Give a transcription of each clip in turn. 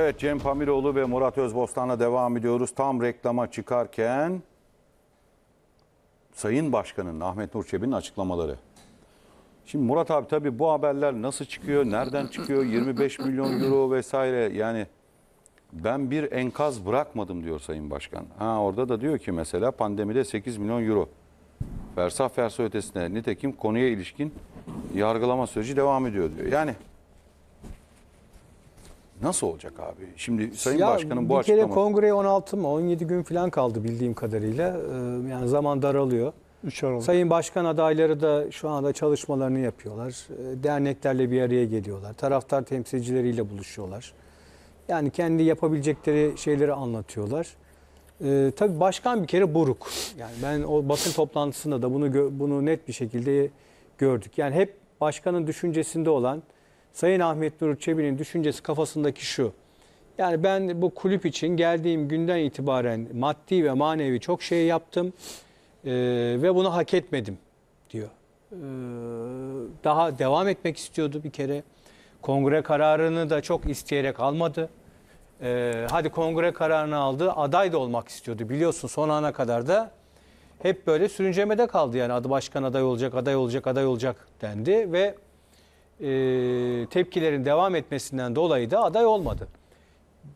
Evet Cem Pamiroğlu ve Murat Özbostan'la devam ediyoruz. Tam reklama çıkarken Sayın Başkan'ın Ahmet Nur Çebi'nin açıklamaları. Şimdi Murat abi tabii bu haberler nasıl çıkıyor, nereden çıkıyor, 25 milyon euro vesaire yani ben bir enkaz bırakmadım diyor Sayın Başkan. Ha orada da diyor ki mesela pandemide 8 milyon euro. Fersah fersah ötesine nitekim konuya ilişkin yargılama süreci devam ediyor diyor. Yani Nasıl olacak abi? Şimdi Sayın ya, Başkan'ın bu bir Bir kere kongreye 16 mı 17 gün falan kaldı bildiğim kadarıyla. Ee, yani zaman daralıyor. Sayın Başkan adayları da şu anda çalışmalarını yapıyorlar. Ee, derneklerle bir araya geliyorlar. Taraftar temsilcileriyle buluşuyorlar. Yani kendi yapabilecekleri şeyleri anlatıyorlar. Ee, tabii başkan bir kere buruk. Yani ben o basın toplantısında da bunu bunu net bir şekilde gördük. Yani hep başkanın düşüncesinde olan Sayın Ahmet Nur Çebi'nin düşüncesi kafasındaki şu. Yani ben bu kulüp için geldiğim günden itibaren maddi ve manevi çok şey yaptım e, ve bunu hak etmedim diyor. E, daha devam etmek istiyordu bir kere. Kongre kararını da çok isteyerek almadı. E, hadi kongre kararını aldı, aday da olmak istiyordu. Biliyorsun son ana kadar da hep böyle sürüncemede kaldı. Yani adı başkan aday olacak, aday olacak, aday olacak dendi ve e, tepkilerin devam etmesinden dolayı da aday olmadı.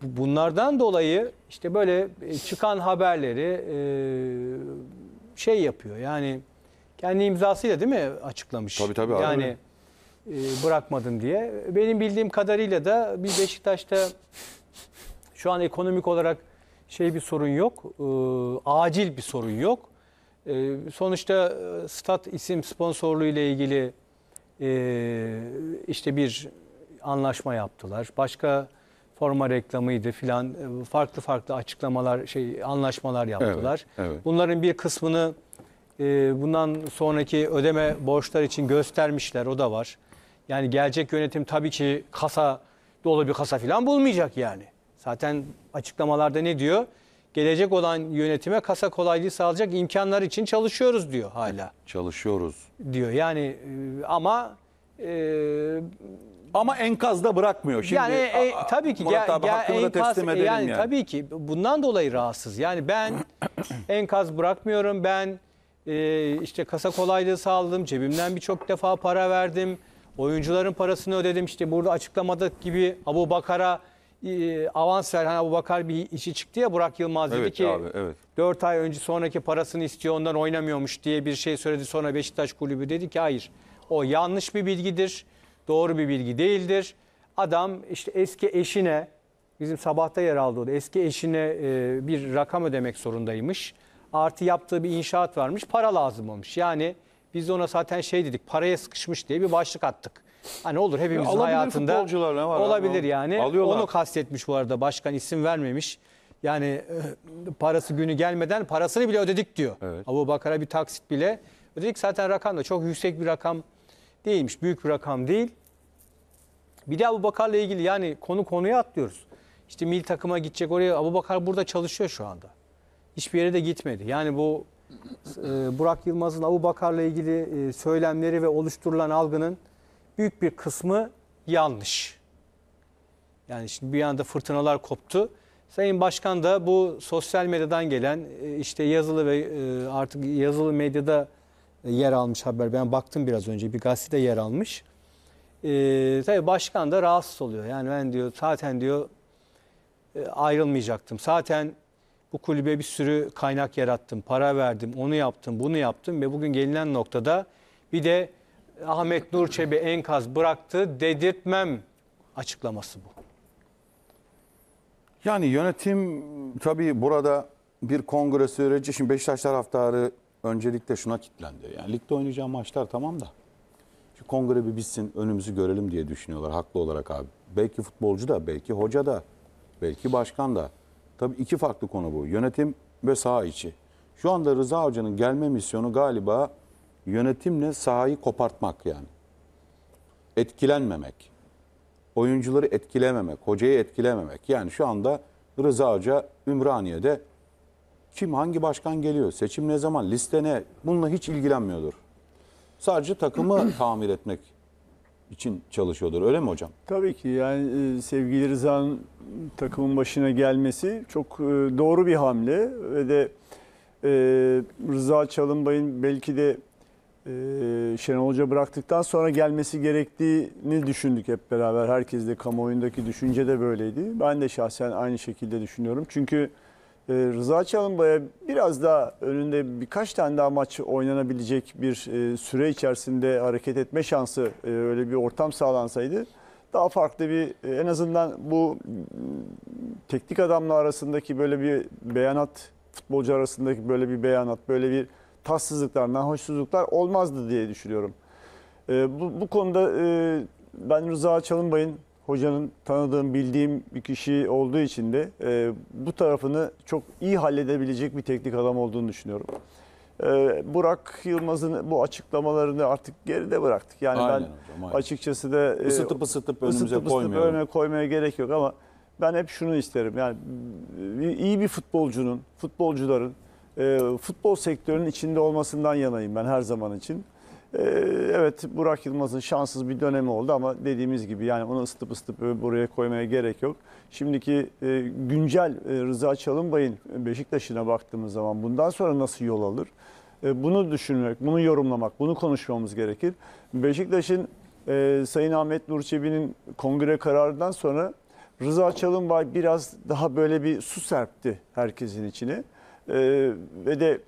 Bunlardan dolayı işte böyle e, çıkan haberleri e, şey yapıyor yani kendi imzasıyla değil mi açıklamış? Tabii tabii. Abi. Yani e, bırakmadım diye. Benim bildiğim kadarıyla da bir Beşiktaş'ta şu an ekonomik olarak şey bir sorun yok. E, acil bir sorun yok. E, sonuçta e, stat isim sponsorluğu ile ilgili e, işte bir anlaşma yaptılar. Başka forma reklamıydı filan ee, farklı farklı açıklamalar şey anlaşmalar yaptılar. Evet, evet. Bunların bir kısmını e, bundan sonraki ödeme borçlar için göstermişler o da var. Yani gelecek yönetim tabii ki kasa dolu bir kasa filan bulmayacak yani. Zaten açıklamalarda ne diyor? gelecek olan yönetime kasa kolaylığı sağlayacak imkanlar için çalışıyoruz diyor hala. Çalışıyoruz. Diyor yani e, ama e, Ama enkazda bırakmıyor. Şimdi yani e, tabii ki Murat gel- abi gel- hakkımı da teslim edelim yani, yani. tabii ki bundan dolayı rahatsız. Yani ben enkaz bırakmıyorum. Ben e, işte kasa kolaylığı sağladım. Cebimden birçok defa para verdim. Oyuncuların parasını ödedim. İşte burada açıklamadık gibi Abu Bakar'a e, avans Serhan Abubakar bir işi çıktı ya Burak Yılmaz dedi Evet ki abi, evet. 4 ay önce sonraki parasını istiyor ondan oynamıyormuş diye bir şey söyledi. Sonra Beşiktaş kulübü dedi ki hayır o yanlış bir bilgidir. Doğru bir bilgi değildir. Adam işte eski eşine bizim sabahta yer aldı o da eski eşine e, bir rakam ödemek zorundaymış. Artı yaptığı bir inşaat varmış para lazım olmuş. Yani biz ona zaten şey dedik paraya sıkışmış diye bir başlık attık. Hani olur hepimizin ya hayatında ne var olabilir abi, yani. Alıyorlar. Onu kastetmiş bu arada başkan isim vermemiş. Yani e, parası günü gelmeden parasını bile ödedik diyor. Evet. Abu Bakar'a bir taksit bile ödedik. Zaten rakam da çok yüksek bir rakam değilmiş. Büyük bir rakam değil. Bir de Abu Bakar'la ilgili yani konu konuya atlıyoruz. İşte mil takıma gidecek oraya. Abu Bakar burada çalışıyor şu anda. Hiçbir yere de gitmedi. Yani bu e, Burak Yılmaz'ın Abu Bakar'la ilgili e, söylemleri ve oluşturulan algının büyük bir kısmı yanlış. Yani şimdi bir anda fırtınalar koptu. Sayın Başkan da bu sosyal medyadan gelen e, işte yazılı ve e, artık yazılı medyada e, yer almış haber. Ben baktım biraz önce bir gazetede yer almış. Ee, tabii başkan da rahatsız oluyor. Yani ben diyor zaten diyor ayrılmayacaktım. Zaten bu kulübe bir sürü kaynak yarattım, para verdim, onu yaptım, bunu yaptım ve bugün gelinen noktada bir de Ahmet Nur Çebi enkaz bıraktı dedirtmem açıklaması bu. Yani yönetim tabii burada bir kongre süreci. Şimdi Beşiktaş taraftarı öncelikle şuna kilitlendi. Yani ligde oynayacağı maçlar tamam da. Şu kongre bir bitsin önümüzü görelim diye düşünüyorlar haklı olarak abi. Belki futbolcu da, belki hoca da, belki başkan da. Tabii iki farklı konu bu. Yönetim ve saha içi. Şu anda Rıza Hoca'nın gelme misyonu galiba yönetimle sahayı kopartmak yani. Etkilenmemek. Oyuncuları etkilememek, hocayı etkilememek. Yani şu anda Rıza Hoca Ümraniye'de kim hangi başkan geliyor, seçim ne zaman, liste ne bununla hiç ilgilenmiyordur. Sadece takımı tamir etmek için çalışıyordur. Öyle mi hocam? Tabii ki yani e, sevgili Rıza'nın takımın başına gelmesi çok e, doğru bir hamle ve de e, Rıza Çalınbay'ın belki de e, Şenol Hoca bıraktıktan sonra gelmesi gerektiğini düşündük hep beraber. Herkes de kamuoyundaki düşünce de böyleydi. Ben de şahsen aynı şekilde düşünüyorum. Çünkü e, Rıza Çalınbay'a biraz daha önünde birkaç tane daha maç oynanabilecek bir e, süre içerisinde hareket etme şansı e, öyle bir ortam sağlansaydı daha farklı bir e, en azından bu teknik adamla arasındaki böyle bir beyanat futbolcu arasındaki böyle bir beyanat böyle bir tatsızlıklar, nahoşsuzluklar olmazdı diye düşünüyorum. E, bu, bu konuda e, ben Rıza Çalınbay'ın hocanın tanıdığım, bildiğim bir kişi olduğu için de e, bu tarafını çok iyi halledebilecek bir teknik adam olduğunu düşünüyorum. Ee, Burak Yılmaz'ın bu açıklamalarını artık geride bıraktık. Yani aynen ben hocam, açıkçası da ısıtıp e, ısıtıp önümüze ısıtıp, ısıtıp önüne koymaya gerek yok ama ben hep şunu isterim. Yani iyi bir futbolcunun, futbolcuların e, futbol sektörünün içinde olmasından yanayım ben her zaman için. E, evet Burak Yılmaz'ın şanssız bir dönemi oldu ama dediğimiz gibi yani onu ısıtıp ısıtıp buraya koymaya gerek yok. Şimdiki e, güncel e, Rıza Çalınbay'ın Beşiktaş'ına baktığımız zaman bundan sonra nasıl yol alır? E, bunu düşünmek, bunu yorumlamak, bunu konuşmamız gerekir. Beşiktaş'ın e, Sayın Ahmet Nur Çebi'nin kongre kararından sonra Rıza Çalınbay biraz daha böyle bir su serpti herkesin içine. Ee, ve de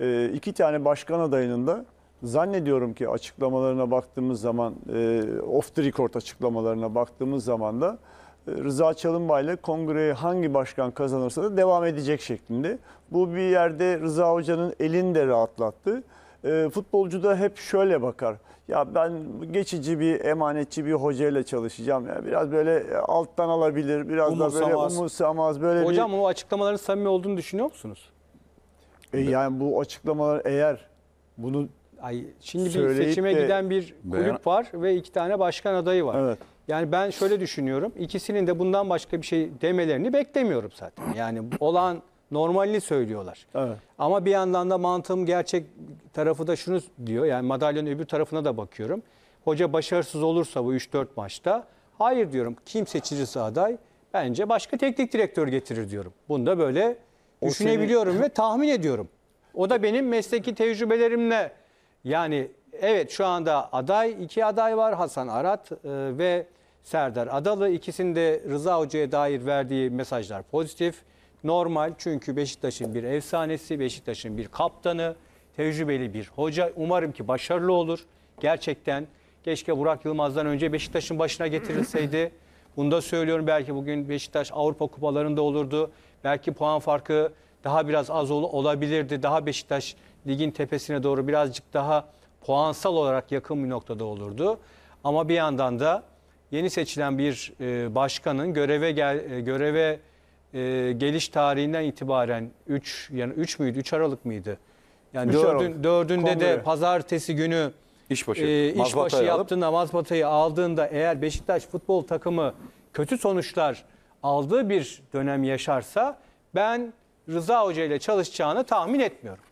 e, iki tane başkan adayının da zannediyorum ki açıklamalarına baktığımız zaman, e, off the record açıklamalarına baktığımız zaman da e, Rıza Çalınbay ile Kongre'ye hangi başkan kazanırsa da devam edecek şeklinde. Bu bir yerde Rıza Hoca'nın elini de rahatlattı. E, futbolcu da hep şöyle bakar. Ya ben geçici bir emanetçi bir hoca ile çalışacağım. Ya biraz böyle e, alttan alabilir, biraz umursamaz. da böyle umursamaz. Böyle Hocam bir... o açıklamaların samimi olduğunu düşünüyor musunuz? E yani bu açıklamalar eğer bunu Ay, şimdi bir seçime de- giden bir kulüp Beyan- var ve iki tane başkan adayı var. Evet. Yani ben şöyle düşünüyorum. İkisinin de bundan başka bir şey demelerini beklemiyorum zaten. Yani olan normalini söylüyorlar. Evet. Ama bir yandan da mantığım gerçek tarafı da şunu diyor. Yani madalyonun öbür tarafına da bakıyorum. Hoca başarısız olursa bu 3-4 maçta hayır diyorum. Kim seçilirse aday bence başka teknik direktör getirir diyorum. Bunu böyle düşünebiliyorum senin... ve tahmin ediyorum. O da benim mesleki tecrübelerimle yani evet şu anda aday iki aday var Hasan Arat e, ve Serdar Adalı ikisinde Rıza Hoca'ya dair verdiği mesajlar pozitif. Normal çünkü Beşiktaş'ın bir efsanesi, Beşiktaş'ın bir kaptanı, tecrübeli bir hoca. Umarım ki başarılı olur. Gerçekten keşke Burak Yılmaz'dan önce Beşiktaş'ın başına getirilseydi. Bunu da söylüyorum belki bugün Beşiktaş Avrupa kupalarında olurdu. Belki puan farkı daha biraz az ol olabilirdi. Daha Beşiktaş ligin tepesine doğru birazcık daha puansal olarak yakın bir noktada olurdu. Ama bir yandan da yeni seçilen bir e, başkanın göreve gel e, göreve e, geliş tarihinden itibaren 3 yani 3 müydü? 3 Aralık mıydı? Yani 4'ün 4'ünde de pazartesi günü İşbaşı, e, işbaşı yaptığında mazbatayı aldığında eğer Beşiktaş futbol takımı kötü sonuçlar aldığı bir dönem yaşarsa ben Rıza Hoca ile çalışacağını tahmin etmiyorum.